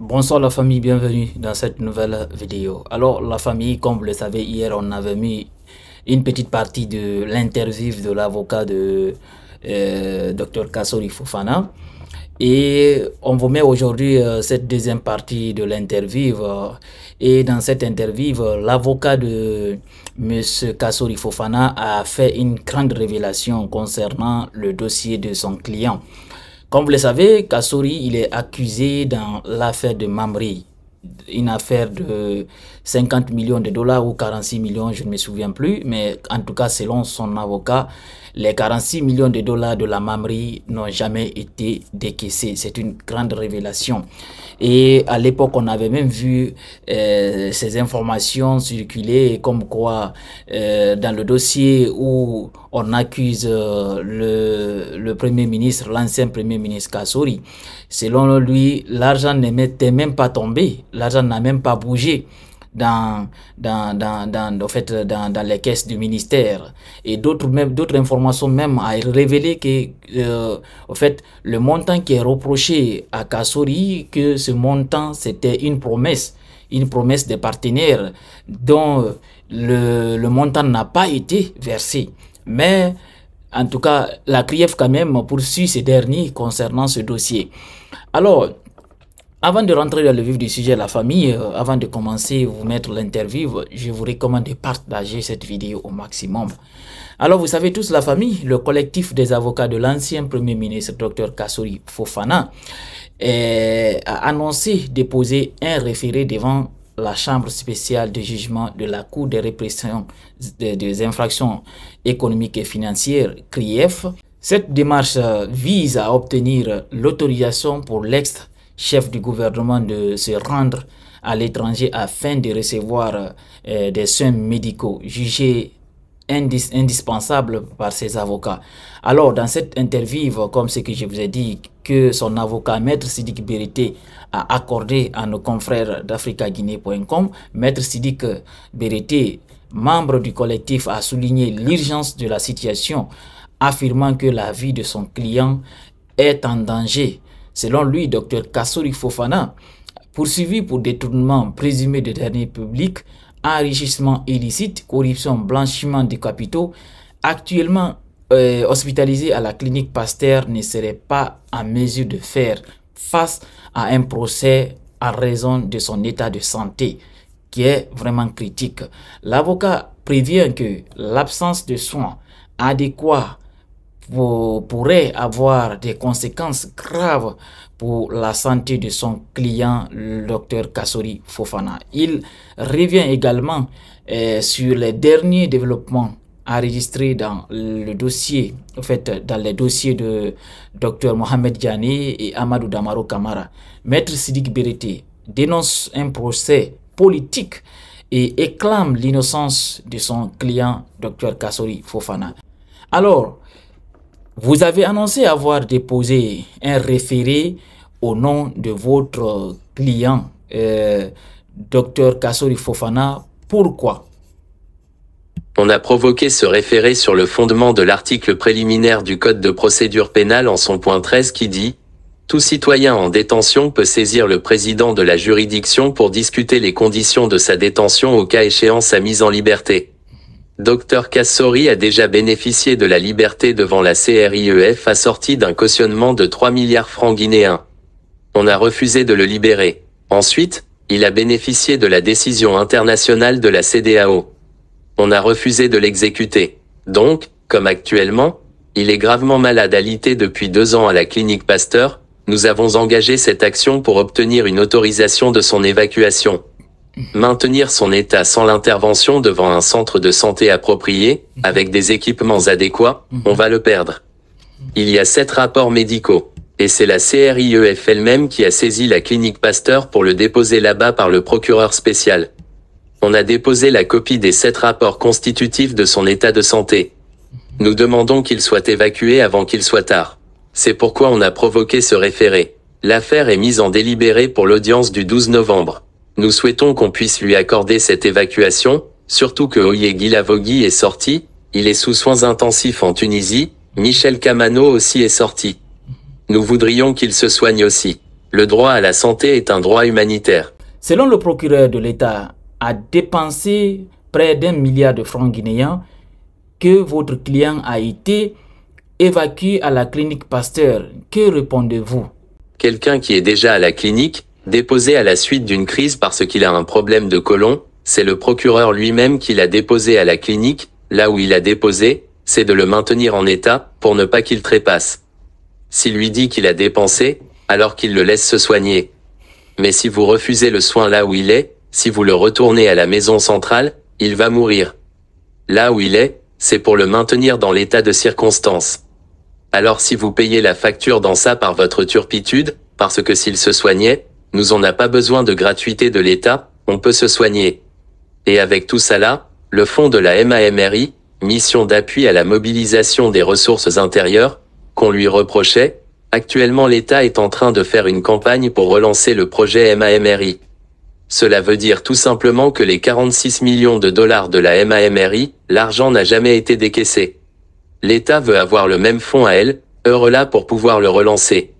Bonsoir la famille, bienvenue dans cette nouvelle vidéo. Alors la famille, comme vous le savez, hier on avait mis une petite partie de l'interview de l'avocat de euh, Dr Kasori Fofana. Et on vous met aujourd'hui euh, cette deuxième partie de l'interview. et dans cette interview, l'avocat de M. Kasori Fofana a fait une grande révélation concernant le dossier de son client. Comme vous le savez, Kassouri, il est accusé dans l'affaire de Mamri, une affaire de 50 millions de dollars ou 46 millions, je ne me souviens plus, mais en tout cas, selon son avocat, les 46 millions de dollars de la Mamrie n'ont jamais été décaissés. C'est une grande révélation. Et à l'époque, on avait même vu euh, ces informations circuler comme quoi euh, dans le dossier où on accuse euh, le, Premier ministre, l'ancien Premier ministre Kassori, selon lui, l'argent n'était même pas tombé, l'argent n'a même pas bougé dans, dans, dans, dans, au fait, dans, dans les caisses du ministère et d'autres même d'autres informations même a révélé que euh, fait le montant qui est reproché à Kassori que ce montant c'était une promesse une promesse des partenaires dont le, le montant n'a pas été versé mais en tout cas la CRIEF quand même poursuit ces derniers concernant ce dossier alors avant de rentrer dans le vif du sujet de la famille, euh, avant de commencer vous mettre l'interview, je vous recommande de partager cette vidéo au maximum. Alors vous savez tous la famille, le collectif des avocats de l'ancien Premier ministre Dr Kassouri Fofana a annoncé déposer un référé devant la Chambre spéciale de jugement de la Cour des répressions des infractions économiques et financières, CRIEF. Cette démarche euh, vise à obtenir l'autorisation pour l'ex chef du gouvernement de se rendre à l'étranger afin de recevoir euh, des soins médicaux jugés indispensables par ses avocats. Alors, dans cette interview, comme ce que je vous ai dit, que son avocat Maître Sidik Berité a accordé à nos confrères d'AfricaGuinée.com, Maître Sidik Berité, membre du collectif, a souligné l'urgence de la situation, affirmant que la vie de son client est en danger Selon lui, Dr Kassori Fofana, poursuivi pour détournement présumé de derniers publics, enrichissement illicite, corruption, blanchiment des capitaux, actuellement euh, hospitalisé à la clinique Pasteur, ne serait pas en mesure de faire face à un procès en raison de son état de santé qui est vraiment critique. L'avocat prévient que l'absence de soins adéquats pourrait avoir des conséquences graves pour la santé de son client, le docteur Kassori Fofana. Il revient également euh, sur les derniers développements enregistrés dans le dossier, en fait, dans les dossiers de docteur Mohamed Djani et Amadou Damaro Kamara. Maître Sidik Berete dénonce un procès politique et éclame l'innocence de son client, docteur Kassori Fofana. Alors, vous avez annoncé avoir déposé un référé au nom de votre client, euh, Dr Kassori Fofana. Pourquoi on a provoqué ce référé sur le fondement de l'article préliminaire du Code de procédure pénale en son point 13 qui dit Tout citoyen en détention peut saisir le président de la juridiction pour discuter les conditions de sa détention au cas échéant sa mise en liberté. Dr Kassori a déjà bénéficié de la liberté devant la CRIEF assortie d'un cautionnement de 3 milliards francs guinéens. On a refusé de le libérer. Ensuite, il a bénéficié de la décision internationale de la CDAO. On a refusé de l'exécuter. Donc, comme actuellement, il est gravement malade alité depuis deux ans à la clinique Pasteur, nous avons engagé cette action pour obtenir une autorisation de son évacuation. Maintenir son état sans l'intervention devant un centre de santé approprié, avec des équipements adéquats, on va le perdre. Il y a sept rapports médicaux. Et c'est la CRIEF elle-même qui a saisi la clinique Pasteur pour le déposer là-bas par le procureur spécial. On a déposé la copie des sept rapports constitutifs de son état de santé. Nous demandons qu'il soit évacué avant qu'il soit tard. C'est pourquoi on a provoqué ce référé. L'affaire est mise en délibéré pour l'audience du 12 novembre. Nous souhaitons qu'on puisse lui accorder cette évacuation, surtout que Oye Lavogui est sorti, il est sous soins intensifs en Tunisie, Michel Kamano aussi est sorti. Nous voudrions qu'il se soigne aussi. Le droit à la santé est un droit humanitaire. Selon le procureur de l'État, a dépensé près d'un milliard de francs guinéens que votre client a été évacué à la clinique Pasteur. Que répondez-vous Quelqu'un qui est déjà à la clinique Déposé à la suite d'une crise parce qu'il a un problème de colon, c'est le procureur lui-même qui l'a déposé à la clinique, là où il a déposé, c'est de le maintenir en état, pour ne pas qu'il trépasse. S'il lui dit qu'il a dépensé, alors qu'il le laisse se soigner. Mais si vous refusez le soin là où il est, si vous le retournez à la maison centrale, il va mourir. Là où il est, c'est pour le maintenir dans l'état de circonstance. Alors si vous payez la facture dans ça par votre turpitude, parce que s'il se soignait, nous on n'a pas besoin de gratuité de l'État, on peut se soigner. Et avec tout ça là, le fonds de la MAMRI, mission d'appui à la mobilisation des ressources intérieures, qu'on lui reprochait, actuellement l'État est en train de faire une campagne pour relancer le projet MAMRI. Cela veut dire tout simplement que les 46 millions de dollars de la MAMRI, l'argent n'a jamais été décaissé. L'État veut avoir le même fonds à elle, heureux là pour pouvoir le relancer.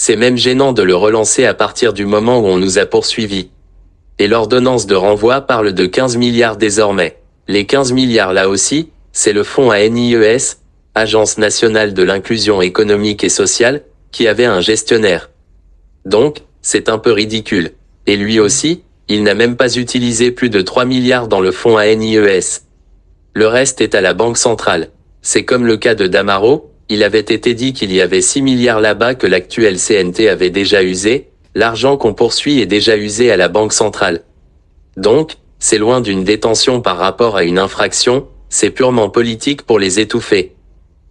C'est même gênant de le relancer à partir du moment où on nous a poursuivis. Et l'ordonnance de renvoi parle de 15 milliards désormais. Les 15 milliards là aussi, c'est le fonds ANIES, Agence nationale de l'inclusion économique et sociale, qui avait un gestionnaire. Donc, c'est un peu ridicule. Et lui aussi, il n'a même pas utilisé plus de 3 milliards dans le fonds ANIES. Le reste est à la Banque centrale. C'est comme le cas de Damaro, il avait été dit qu'il y avait 6 milliards là-bas que l'actuel CNT avait déjà usé, l'argent qu'on poursuit est déjà usé à la Banque centrale. Donc, c'est loin d'une détention par rapport à une infraction, c'est purement politique pour les étouffer.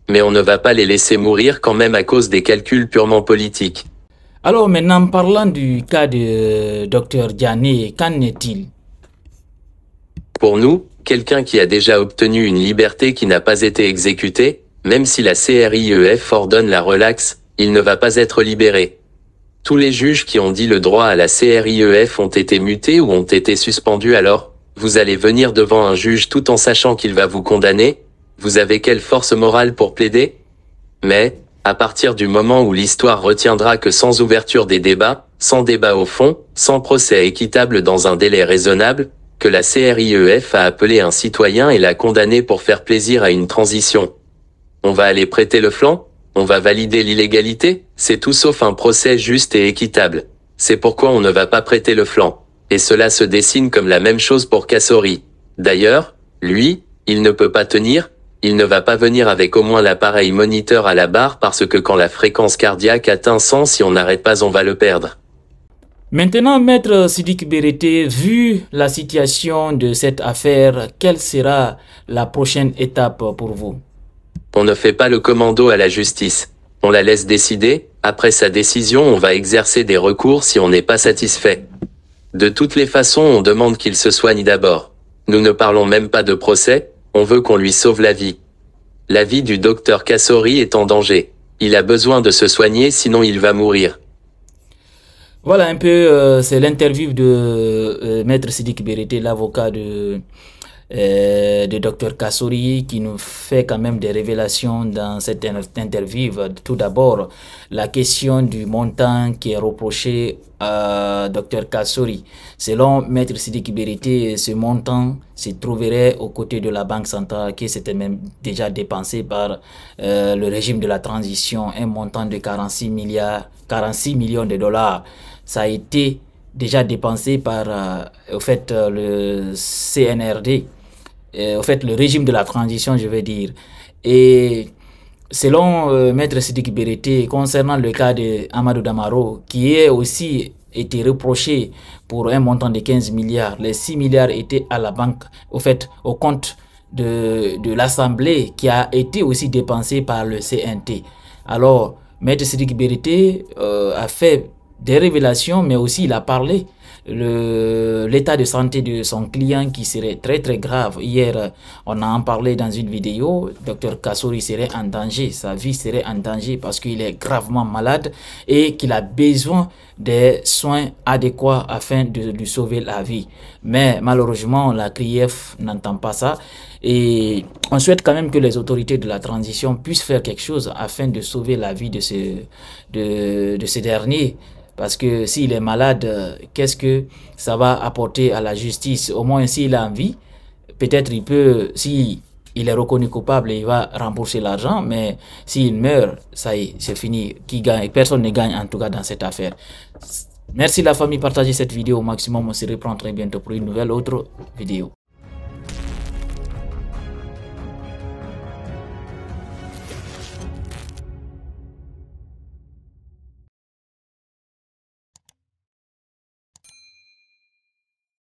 Mais on ne va pas les laisser mourir quand même à cause des calculs purement politiques. Alors maintenant, parlant du cas de euh, Dr Diané, qu'en est-il Pour nous, quelqu'un qui a déjà obtenu une liberté qui n'a pas été exécutée, même si la CRIEF ordonne la relaxe, il ne va pas être libéré. Tous les juges qui ont dit le droit à la CRIEF ont été mutés ou ont été suspendus alors, vous allez venir devant un juge tout en sachant qu'il va vous condamner, vous avez quelle force morale pour plaider Mais, à partir du moment où l'histoire retiendra que sans ouverture des débats, sans débat au fond, sans procès équitable dans un délai raisonnable, que la CRIEF a appelé un citoyen et l'a condamné pour faire plaisir à une transition on va aller prêter le flanc, on va valider l'illégalité, c'est tout sauf un procès juste et équitable. C'est pourquoi on ne va pas prêter le flanc. Et cela se dessine comme la même chose pour Kassori. D'ailleurs, lui, il ne peut pas tenir, il ne va pas venir avec au moins l'appareil moniteur à la barre parce que quand la fréquence cardiaque atteint 100, si on n'arrête pas, on va le perdre. Maintenant, maître Sidik Bereté, vu la situation de cette affaire, quelle sera la prochaine étape pour vous on ne fait pas le commando à la justice. On la laisse décider, après sa décision on va exercer des recours si on n'est pas satisfait. De toutes les façons on demande qu'il se soigne d'abord. Nous ne parlons même pas de procès, on veut qu'on lui sauve la vie. La vie du docteur Kassori est en danger. Il a besoin de se soigner sinon il va mourir. Voilà un peu, euh, c'est l'interview de euh, Maître Sidik Béreté, l'avocat de euh, de Dr Kassouri qui nous fait quand même des révélations dans cette interview. Tout d'abord, la question du montant qui est reproché à Dr Kassouri. Selon Maître Sidi ce montant se trouverait aux côtés de la Banque centrale qui s'était même déjà dépensé par euh, le régime de la transition, un montant de 46, milliards, 46 millions de dollars. Ça a été déjà dépensé par euh, au fait le CNRD en euh, fait, le régime de la transition, je veux dire. Et selon euh, Maître Sidik Bereté, concernant le cas de Amadou Damaro, qui est aussi été reproché pour un montant de 15 milliards, les 6 milliards étaient à la banque, au fait, au compte de, de l'Assemblée, qui a été aussi dépensé par le CNT. Alors, Maître Sidik Bereté euh, a fait des révélations, mais aussi il a parlé l'état de santé de son client qui serait très très grave. Hier, on a en parlé dans une vidéo, docteur Kassouri serait en danger, sa vie serait en danger parce qu'il est gravement malade et qu'il a besoin des soins adéquats afin de lui sauver la vie. Mais malheureusement, la CRIEF n'entend pas ça et on souhaite quand même que les autorités de la transition puissent faire quelque chose afin de sauver la vie de ce, de, de ce dernier. Parce que s'il est malade, euh, qu'est-ce que ça va apporter à la justice Au moins, s'il a envie, peut-être il peut, si il est reconnu coupable, il va rembourser l'argent, mais s'il meurt, ça y est, c'est fini. Qui gagne Personne ne gagne en tout cas dans cette affaire. Merci la famille, partagez cette vidéo au maximum. On se reprend très bientôt pour une nouvelle autre vidéo.